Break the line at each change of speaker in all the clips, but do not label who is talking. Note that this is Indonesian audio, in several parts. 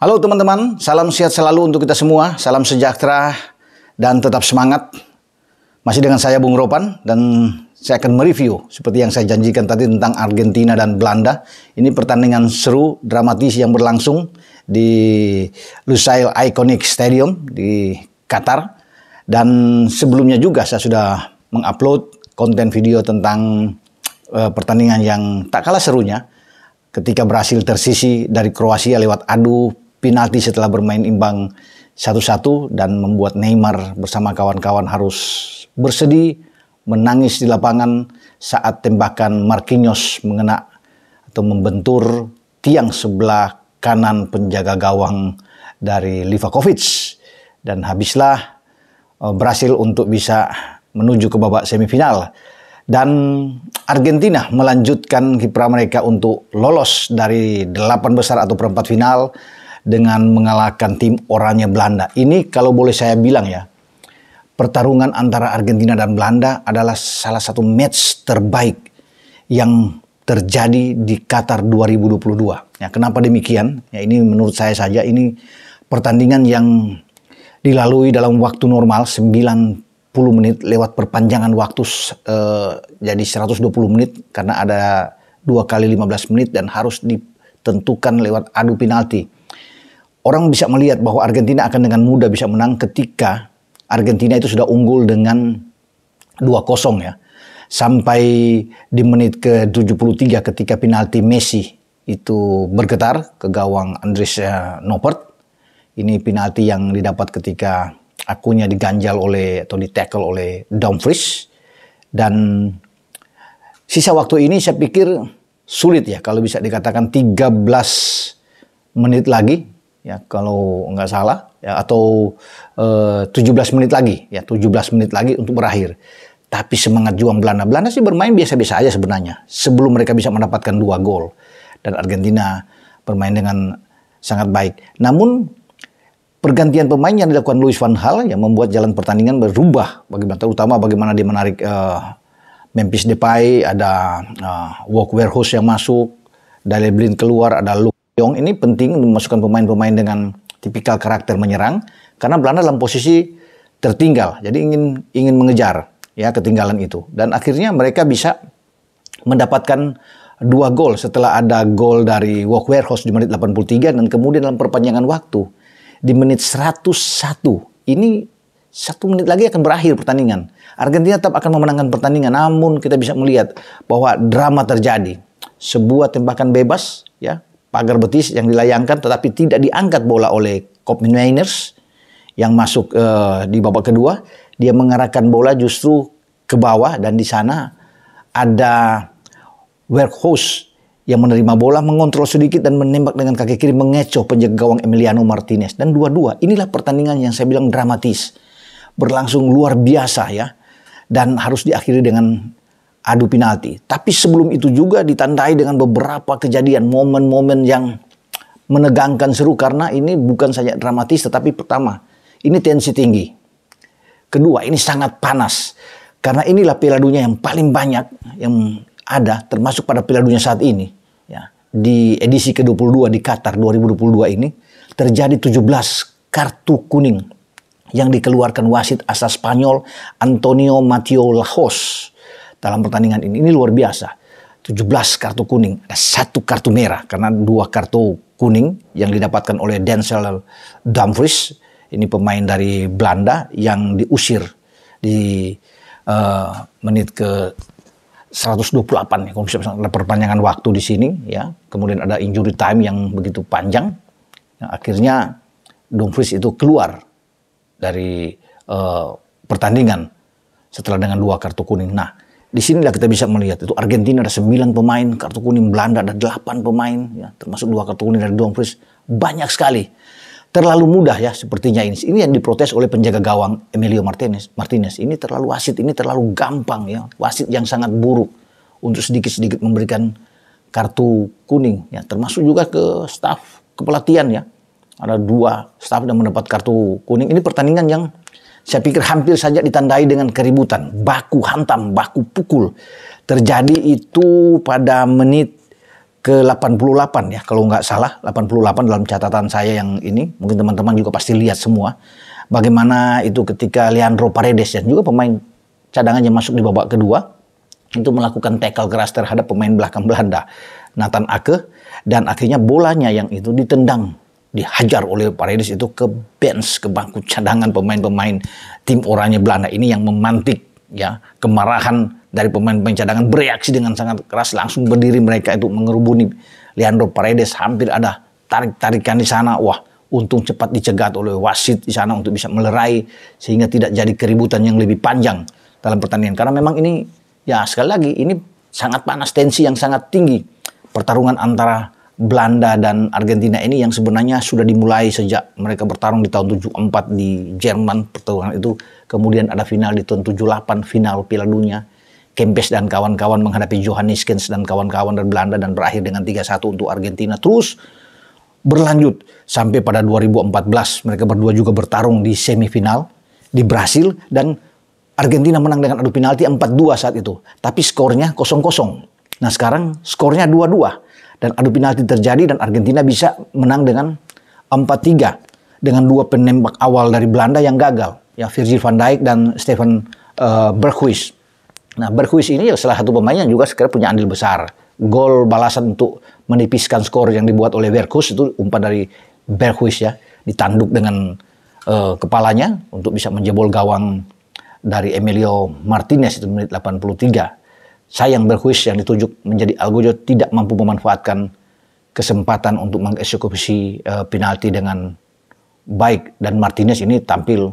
Halo teman-teman, salam sehat selalu untuk kita semua, salam sejahtera dan tetap semangat. Masih dengan saya Bung Ropan dan saya akan mereview seperti yang saya janjikan tadi tentang Argentina dan Belanda. Ini pertandingan seru, dramatis yang berlangsung di Lusail Iconic Stadium di Qatar. Dan sebelumnya juga saya sudah mengupload konten video tentang uh, pertandingan yang tak kalah serunya ketika berhasil tersisi dari Kroasia lewat adu penalti setelah bermain imbang satu-satu dan membuat Neymar bersama kawan-kawan harus bersedih, menangis di lapangan saat tembakan Marquinhos mengena atau membentur tiang sebelah kanan penjaga gawang dari Livakovic dan habislah eh, berhasil untuk bisa menuju ke babak semifinal dan Argentina melanjutkan kiprah mereka untuk lolos dari delapan besar atau perempat final dengan mengalahkan tim oranye Belanda. Ini kalau boleh saya bilang ya, pertarungan antara Argentina dan Belanda adalah salah satu match terbaik yang terjadi di Qatar 2022. Ya, kenapa demikian? Ya, ini menurut saya saja ini pertandingan yang dilalui dalam waktu normal 90 menit lewat perpanjangan waktu eh, jadi 120 menit karena ada dua kali 15 menit dan harus ditentukan lewat adu penalti. Orang bisa melihat bahwa Argentina akan dengan mudah bisa menang ketika Argentina itu sudah unggul dengan 2-0 ya. Sampai di menit ke-73 ketika penalti Messi itu bergetar ke gawang Andres eh, Noppert. Ini penalti yang didapat ketika akunya diganjal oleh atau ditackle oleh Dumfries. Dan sisa waktu ini saya pikir sulit ya kalau bisa dikatakan 13 menit lagi ya kalau nggak salah ya atau eh, uh, 17 menit lagi ya 17 menit lagi untuk berakhir tapi semangat juang Belanda Belanda sih bermain biasa-biasa aja sebenarnya sebelum mereka bisa mendapatkan dua gol dan Argentina bermain dengan sangat baik namun pergantian pemain yang dilakukan Luis van Hal yang membuat jalan pertandingan berubah bagaimana terutama bagaimana dia menarik uh, Memphis Depay ada uh, eh, Walk Warehouse yang masuk Daley Blind keluar ada Luke Yong ini penting memasukkan pemain-pemain dengan tipikal karakter menyerang karena Belanda dalam posisi tertinggal. Jadi ingin ingin mengejar ya ketinggalan itu dan akhirnya mereka bisa mendapatkan dua gol setelah ada gol dari Walkwerhorst di menit 83 dan kemudian dalam perpanjangan waktu di menit 101 ini satu menit lagi akan berakhir pertandingan. Argentina tetap akan memenangkan pertandingan, namun kita bisa melihat bahwa drama terjadi. Sebuah tembakan bebas, ya, pagar betis yang dilayangkan tetapi tidak diangkat bola oleh Kopmin Mainers yang masuk uh, di babak kedua. Dia mengarahkan bola justru ke bawah dan di sana ada workhorse yang menerima bola mengontrol sedikit dan menembak dengan kaki kiri mengecoh penjaga gawang Emiliano Martinez dan dua-dua inilah pertandingan yang saya bilang dramatis berlangsung luar biasa ya dan harus diakhiri dengan adu penalti. Tapi sebelum itu juga ditandai dengan beberapa kejadian, momen-momen yang menegangkan seru karena ini bukan saja dramatis tetapi pertama, ini tensi tinggi. Kedua, ini sangat panas. Karena inilah Piala Dunia yang paling banyak yang ada termasuk pada Piala Dunia saat ini ya. Di edisi ke-22 di Qatar 2022 ini terjadi 17 kartu kuning yang dikeluarkan wasit asal Spanyol Antonio Mateo Lajos dalam pertandingan ini. Ini luar biasa. 17 kartu kuning, ada satu kartu merah karena dua kartu kuning yang didapatkan oleh Denzel Dumfries, ini pemain dari Belanda yang diusir di uh, menit ke 128 ya, kalau bisa perpanjangan waktu di sini ya. Kemudian ada injury time yang begitu panjang. Nah, akhirnya Dumfries itu keluar dari uh, pertandingan setelah dengan dua kartu kuning. Nah, di sinilah kita bisa melihat itu Argentina ada 9 pemain, kartu kuning Belanda ada 8 pemain, ya, termasuk dua kartu kuning dari Dumfries, banyak sekali. Terlalu mudah ya sepertinya ini. Ini yang diprotes oleh penjaga gawang Emilio Martinez. Martinez ini terlalu wasit, ini terlalu gampang ya, wasit yang sangat buruk untuk sedikit-sedikit memberikan kartu kuning ya, termasuk juga ke staf kepelatihan ya. Ada dua staf yang mendapat kartu kuning. Ini pertandingan yang saya pikir hampir saja ditandai dengan keributan. Baku hantam, baku pukul. Terjadi itu pada menit ke-88 ya, kalau nggak salah, 88 dalam catatan saya yang ini, mungkin teman-teman juga pasti lihat semua, bagaimana itu ketika Leandro Paredes dan juga pemain cadangan yang masuk di babak kedua, itu melakukan tackle keras terhadap pemain belakang Belanda, Nathan Ake, dan akhirnya bolanya yang itu ditendang dihajar oleh Paredes itu ke bench, ke bangku cadangan pemain-pemain tim oranye Belanda ini yang memantik ya kemarahan dari pemain-pemain cadangan bereaksi dengan sangat keras langsung berdiri mereka itu mengerubuni Leandro Paredes hampir ada tarik-tarikan di sana wah untung cepat dicegat oleh wasit di sana untuk bisa melerai sehingga tidak jadi keributan yang lebih panjang dalam pertandingan karena memang ini ya sekali lagi ini sangat panas tensi yang sangat tinggi pertarungan antara Belanda dan Argentina ini yang sebenarnya sudah dimulai sejak mereka bertarung di tahun 74 di Jerman pertarungan itu kemudian ada final di tahun 78 final Piala Dunia Kempes dan kawan-kawan menghadapi Johannes Kens dan kawan-kawan dari Belanda dan berakhir dengan 3-1 untuk Argentina terus berlanjut sampai pada 2014 mereka berdua juga bertarung di semifinal di Brasil dan Argentina menang dengan adu penalti 4-2 saat itu tapi skornya 0-0 nah sekarang skornya 2-2 dan adu penalti terjadi dan Argentina bisa menang dengan 4-3 dengan dua penembak awal dari Belanda yang gagal ya Virgil van Dijk dan Steven uh, eh, Berghuis. Nah Berkuis ini ya salah satu pemain yang juga sekarang punya andil besar. Gol balasan untuk menipiskan skor yang dibuat oleh Berghuis itu umpan dari Berkuis ya ditanduk dengan uh, kepalanya untuk bisa menjebol gawang dari Emilio Martinez itu menit 83 Sayang Berhuis yang ditunjuk menjadi Algojo tidak mampu memanfaatkan kesempatan untuk mengeksekusi uh, penalti dengan baik dan Martinez ini tampil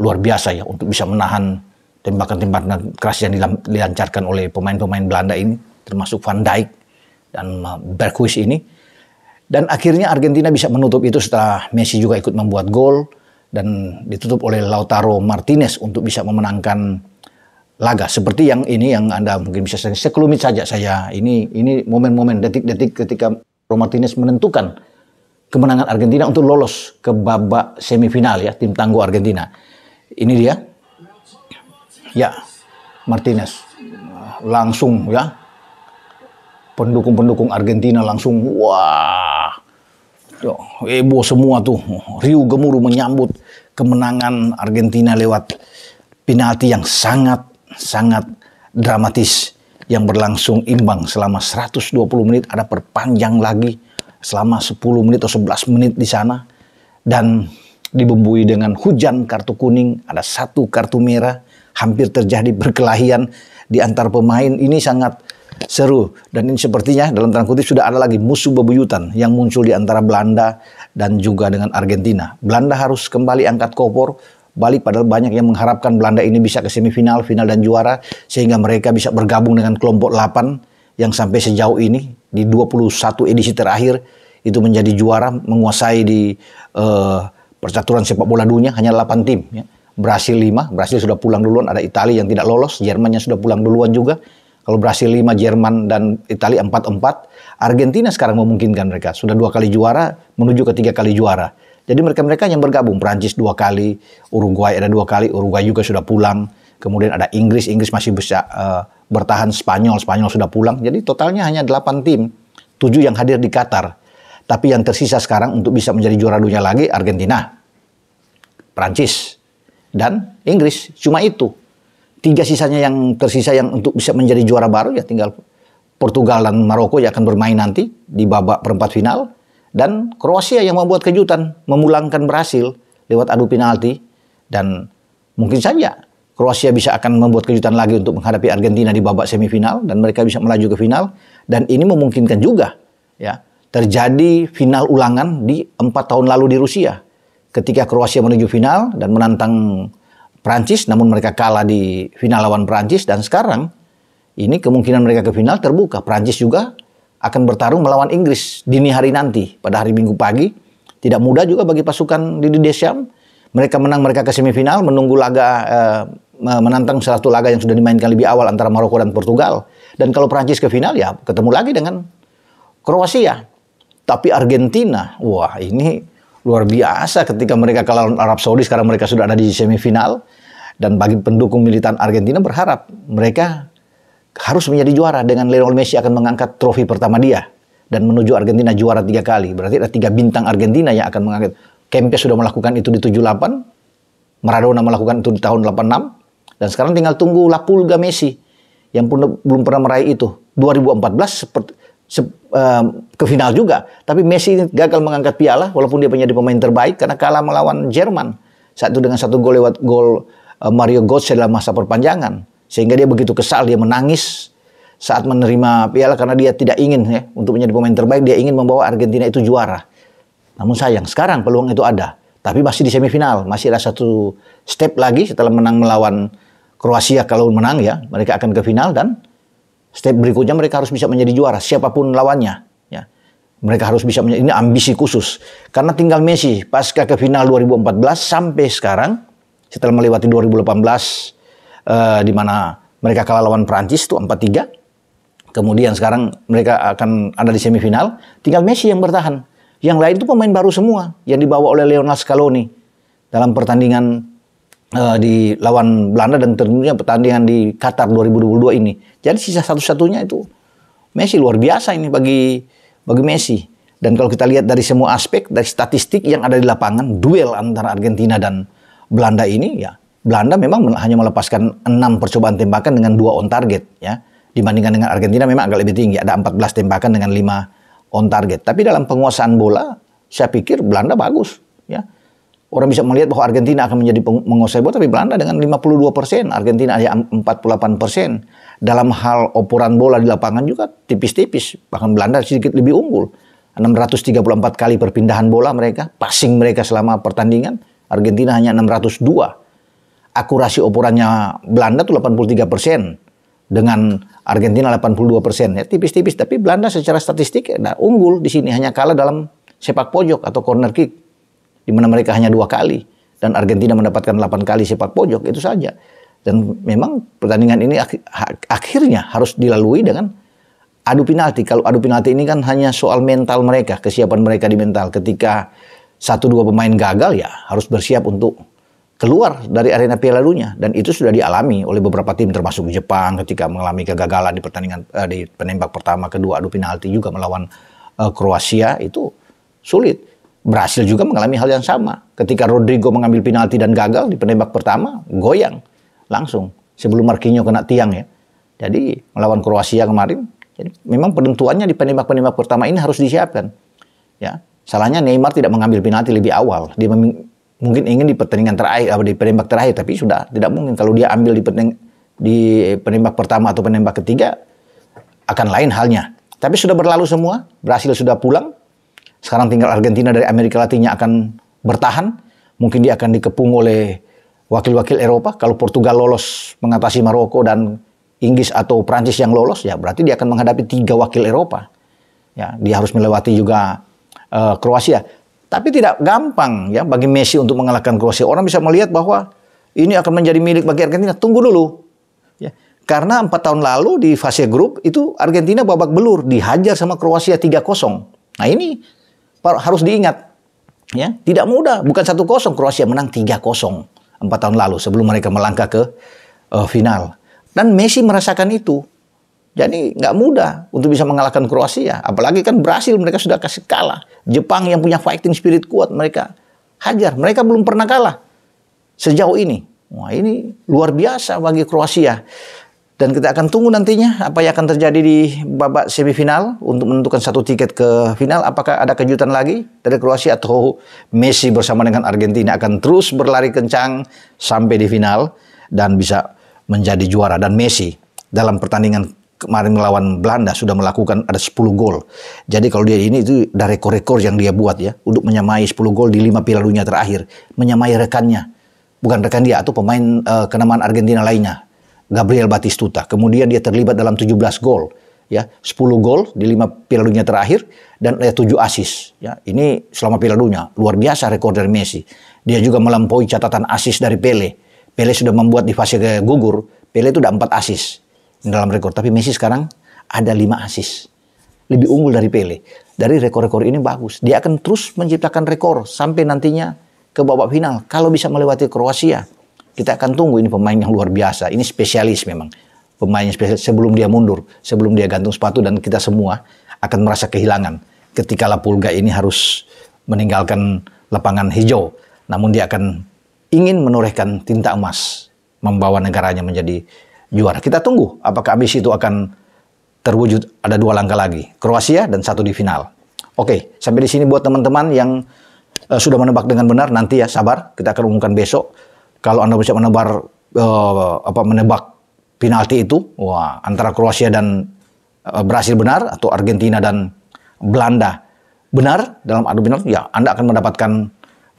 luar biasa ya untuk bisa menahan tembakan-tembakan keras yang dilancarkan oleh pemain-pemain Belanda ini termasuk Van Dijk dan eh, Berkuis ini dan akhirnya Argentina bisa menutup itu setelah Messi juga ikut membuat gol dan ditutup oleh Lautaro Martinez untuk bisa memenangkan laga seperti yang ini yang Anda mungkin bisa saya sekelumit saja saya ini ini momen-momen detik-detik ketika Romartinez menentukan kemenangan Argentina untuk lolos ke babak semifinal ya tim tangguh Argentina. Ini dia. Ya, Martinez langsung ya pendukung-pendukung Argentina langsung wah yo heboh semua tuh riuh gemuruh menyambut kemenangan Argentina lewat penalti yang sangat sangat dramatis yang berlangsung imbang selama 120 menit ada perpanjang lagi selama 10 menit atau 11 menit di sana dan dibumbui dengan hujan kartu kuning ada satu kartu merah hampir terjadi perkelahian di antar pemain ini sangat seru dan ini sepertinya dalam tanda kutip sudah ada lagi musuh bebuyutan yang muncul di antara Belanda dan juga dengan Argentina. Belanda harus kembali angkat kopor balik padahal banyak yang mengharapkan Belanda ini bisa ke semifinal, final dan juara sehingga mereka bisa bergabung dengan kelompok 8 yang sampai sejauh ini di 21 edisi terakhir itu menjadi juara menguasai di uh, percaturan sepak bola dunia hanya 8 tim ya. Brasil 5, Brasil sudah pulang duluan, ada Italia yang tidak lolos, Jerman yang sudah pulang duluan juga. Kalau Brasil 5, Jerman dan Italia 4-4, Argentina sekarang memungkinkan mereka. Sudah dua kali juara, menuju ke tiga kali juara. Jadi mereka-mereka yang bergabung, Prancis dua kali, Uruguay ada dua kali, Uruguay juga sudah pulang. Kemudian ada Inggris, Inggris masih bisa uh, bertahan Spanyol, Spanyol sudah pulang. Jadi totalnya hanya 8 tim, 7 yang hadir di Qatar. Tapi yang tersisa sekarang untuk bisa menjadi juara dunia lagi Argentina, Prancis, dan Inggris. Cuma itu. Tiga sisanya yang tersisa yang untuk bisa menjadi juara baru ya tinggal Portugal dan Maroko yang akan bermain nanti di babak perempat final dan Kroasia yang membuat kejutan memulangkan Brasil lewat adu penalti dan mungkin saja Kroasia bisa akan membuat kejutan lagi untuk menghadapi Argentina di babak semifinal dan mereka bisa melaju ke final dan ini memungkinkan juga ya terjadi final ulangan di empat tahun lalu di Rusia ketika Kroasia menuju final dan menantang Prancis namun mereka kalah di final lawan Prancis dan sekarang ini kemungkinan mereka ke final terbuka Prancis juga akan bertarung melawan Inggris dini hari nanti pada hari Minggu pagi. Tidak mudah juga bagi pasukan di Desiam. Mereka menang mereka ke semifinal menunggu laga eh, menantang satu laga yang sudah dimainkan lebih awal antara Maroko dan Portugal. Dan kalau Prancis ke final ya ketemu lagi dengan Kroasia. Tapi Argentina, wah ini luar biasa ketika mereka kalah Arab Saudi sekarang mereka sudah ada di semifinal dan bagi pendukung militan Argentina berharap mereka harus menjadi juara dengan Lionel Messi akan mengangkat trofi pertama dia dan menuju Argentina juara tiga kali. Berarti ada tiga bintang Argentina yang akan mengangkat. Kempes sudah melakukan itu di 78, Maradona melakukan itu di tahun 86, dan sekarang tinggal tunggu La Pulga Messi yang pun belum pernah meraih itu. 2014 seperti se, um, eh, ke final juga, tapi Messi gagal mengangkat piala walaupun dia menjadi pemain terbaik karena kalah melawan Jerman satu dengan satu gol lewat gol eh, Mario Götze dalam masa perpanjangan. Sehingga dia begitu kesal, dia menangis saat menerima piala karena dia tidak ingin ya untuk menjadi pemain terbaik, dia ingin membawa Argentina itu juara. Namun sayang, sekarang peluang itu ada. Tapi masih di semifinal, masih ada satu step lagi setelah menang melawan Kroasia kalau menang ya, mereka akan ke final dan step berikutnya mereka harus bisa menjadi juara siapapun lawannya ya. Mereka harus bisa menjadi ini ambisi khusus karena tinggal Messi pasca ke final 2014 sampai sekarang setelah melewati 2018 uh, di mana mereka kalah lawan Prancis itu 4-3. Kemudian sekarang mereka akan ada di semifinal, tinggal Messi yang bertahan. Yang lain itu pemain baru semua yang dibawa oleh Lionel Scaloni dalam pertandingan uh, di lawan Belanda dan tentunya pertandingan di Qatar 2022 ini. Jadi sisa satu-satunya itu Messi luar biasa ini bagi bagi Messi. Dan kalau kita lihat dari semua aspek, dari statistik yang ada di lapangan, duel antara Argentina dan Belanda ini ya Belanda memang hanya melepaskan enam percobaan tembakan dengan dua on target ya. Dibandingkan dengan Argentina memang agak lebih tinggi, ada 14 tembakan dengan lima on target. Tapi dalam penguasaan bola, saya pikir Belanda bagus ya. Orang bisa melihat bahwa Argentina akan menjadi menguasai bola, tapi Belanda dengan 52 persen, Argentina hanya 48 persen. Dalam hal operan bola di lapangan juga tipis-tipis, bahkan Belanda sedikit lebih unggul. 634 kali perpindahan bola mereka, passing mereka selama pertandingan, Argentina hanya 602 akurasi operannya Belanda tuh 83 persen dengan Argentina 82 persen ya tipis-tipis tapi Belanda secara statistik ya, unggul di sini hanya kalah dalam sepak pojok atau corner kick di mana mereka hanya dua kali dan Argentina mendapatkan 8 kali sepak pojok itu saja dan memang pertandingan ini akhirnya harus dilalui dengan adu penalti kalau adu penalti ini kan hanya soal mental mereka kesiapan mereka di mental ketika satu dua pemain gagal ya harus bersiap untuk keluar dari arena Piala Dunia dan itu sudah dialami oleh beberapa tim termasuk Jepang ketika mengalami kegagalan di pertandingan eh, di penembak pertama kedua adu penalti juga melawan eh, Kroasia itu sulit. Brasil juga mengalami hal yang sama. Ketika Rodrigo mengambil penalti dan gagal di penembak pertama, goyang langsung sebelum Marquinhos kena tiang ya. Jadi melawan Kroasia kemarin, jadi memang penentuannya di penembak-penembak pertama ini harus disiapkan. Ya, salahnya Neymar tidak mengambil penalti lebih awal. Dia mungkin ingin di pertandingan terakhir atau di penembak terakhir tapi sudah tidak mungkin kalau dia ambil di penembak, di penembak pertama atau penembak ketiga akan lain halnya tapi sudah berlalu semua Brasil sudah pulang sekarang tinggal Argentina dari Amerika Latinnya akan bertahan mungkin dia akan dikepung oleh wakil-wakil Eropa kalau Portugal lolos mengatasi Maroko dan Inggris atau Prancis yang lolos ya berarti dia akan menghadapi tiga wakil Eropa ya dia harus melewati juga uh, Kroasia tapi tidak gampang ya bagi Messi untuk mengalahkan Kroasia. Orang bisa melihat bahwa ini akan menjadi milik bagi Argentina. Tunggu dulu. Ya. Karena empat tahun lalu di fase grup itu Argentina babak belur dihajar sama Kroasia 3-0. Nah ini harus diingat. Ya, tidak mudah, bukan satu kosong, Kroasia menang 3-0 empat tahun lalu sebelum mereka melangkah ke uh, final. Dan Messi merasakan itu. Jadi nggak mudah untuk bisa mengalahkan Kroasia. Apalagi kan berhasil mereka sudah kasih kalah. Jepang yang punya fighting spirit kuat mereka hajar. Mereka belum pernah kalah sejauh ini. Wah ini luar biasa bagi Kroasia. Dan kita akan tunggu nantinya apa yang akan terjadi di babak semifinal untuk menentukan satu tiket ke final. Apakah ada kejutan lagi dari Kroasia atau Messi bersama dengan Argentina akan terus berlari kencang sampai di final dan bisa menjadi juara. Dan Messi dalam pertandingan kemarin melawan Belanda sudah melakukan ada 10 gol. Jadi kalau dia ini itu dari rekor-rekor yang dia buat ya untuk menyamai 10 gol di lima Piala Dunia terakhir, menyamai rekannya. Bukan rekan dia atau pemain uh, kenamaan Argentina lainnya, Gabriel Batistuta. Kemudian dia terlibat dalam 17 gol ya 10 gol di lima Piala Dunia terakhir dan ada eh, 7 asis ya ini selama Piala Dunia luar biasa rekor dari Messi dia juga melampaui catatan asis dari Pele Pele sudah membuat di fase gugur Pele itu udah 4 asis dalam rekor. Tapi Messi sekarang ada lima asis Lebih unggul dari Pele. Dari rekor-rekor ini bagus. Dia akan terus menciptakan rekor sampai nantinya ke babak final. Kalau bisa melewati Kroasia, kita akan tunggu ini pemain yang luar biasa. Ini spesialis memang. Pemain yang spesialis sebelum dia mundur, sebelum dia gantung sepatu dan kita semua akan merasa kehilangan ketika Lapulga ini harus meninggalkan lapangan hijau. Namun dia akan ingin menorehkan tinta emas membawa negaranya menjadi juara. Kita tunggu apakah ambisi itu akan terwujud. Ada dua langkah lagi, Kroasia dan satu di final. Oke, sampai di sini buat teman-teman yang uh, sudah menebak dengan benar nanti ya sabar, kita akan umumkan besok. Kalau Anda bisa menebar uh, apa menebak penalti itu, wah antara Kroasia dan uh, Brasil benar atau Argentina dan Belanda benar dalam adu penalti, ya Anda akan mendapatkan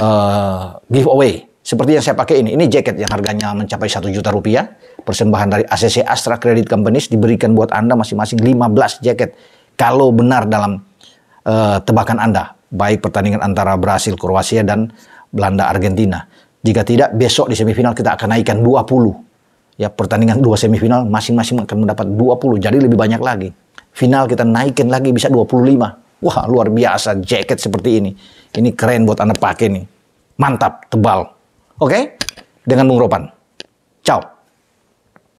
uh, giveaway seperti yang saya pakai ini, ini jaket yang harganya mencapai satu juta rupiah. Persembahan dari ACC Astra Credit Companies diberikan buat Anda masing-masing 15 jaket. Kalau benar dalam uh, tebakan Anda, baik pertandingan antara Brasil, Kroasia, dan Belanda, Argentina. Jika tidak, besok di semifinal kita akan naikkan 20. Ya, pertandingan dua semifinal masing-masing akan mendapat 20, jadi lebih banyak lagi. Final kita naikin lagi bisa 25. Wah, luar biasa jaket seperti ini. Ini keren buat Anda pakai nih. Mantap, tebal. Oke? Okay? Dengan Bung Ropan. Ciao.